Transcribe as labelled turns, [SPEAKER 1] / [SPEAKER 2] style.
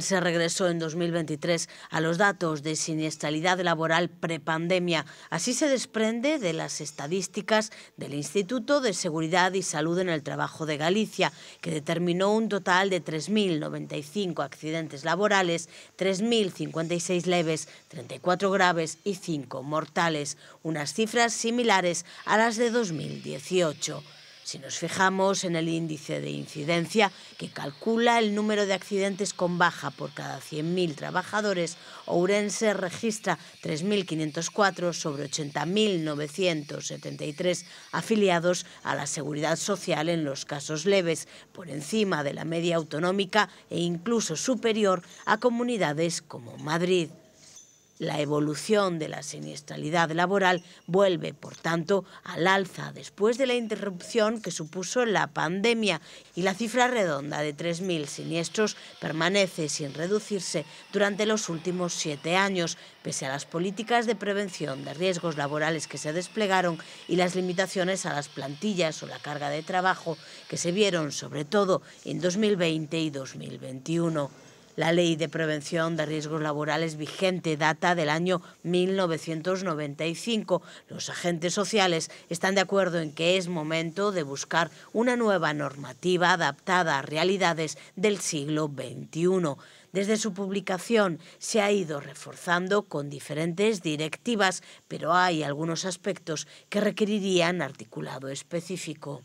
[SPEAKER 1] se regresó en 2023 a los datos de siniestralidad laboral prepandemia. Así se desprende de las estadísticas del Instituto de Seguridad y Salud en el Trabajo de Galicia, que determinó un total de 3.095 accidentes laborales, 3.056 leves, 34 graves y 5 mortales, unas cifras similares a las de 2018. Si nos fijamos en el índice de incidencia que calcula el número de accidentes con baja por cada 100.000 trabajadores, Ourense registra 3.504 sobre 80.973 afiliados a la seguridad social en los casos leves, por encima de la media autonómica e incluso superior a comunidades como Madrid. La evolución de la siniestralidad laboral vuelve, por tanto, al alza después de la interrupción que supuso la pandemia y la cifra redonda de 3.000 siniestros permanece sin reducirse durante los últimos siete años, pese a las políticas de prevención de riesgos laborales que se desplegaron y las limitaciones a las plantillas o la carga de trabajo que se vieron sobre todo en 2020 y 2021. La ley de prevención de riesgos laborales vigente data del año 1995. Los agentes sociales están de acuerdo en que es momento de buscar una nueva normativa adaptada a realidades del siglo XXI. Desde su publicación se ha ido reforzando con diferentes directivas, pero hay algunos aspectos que requerirían articulado específico.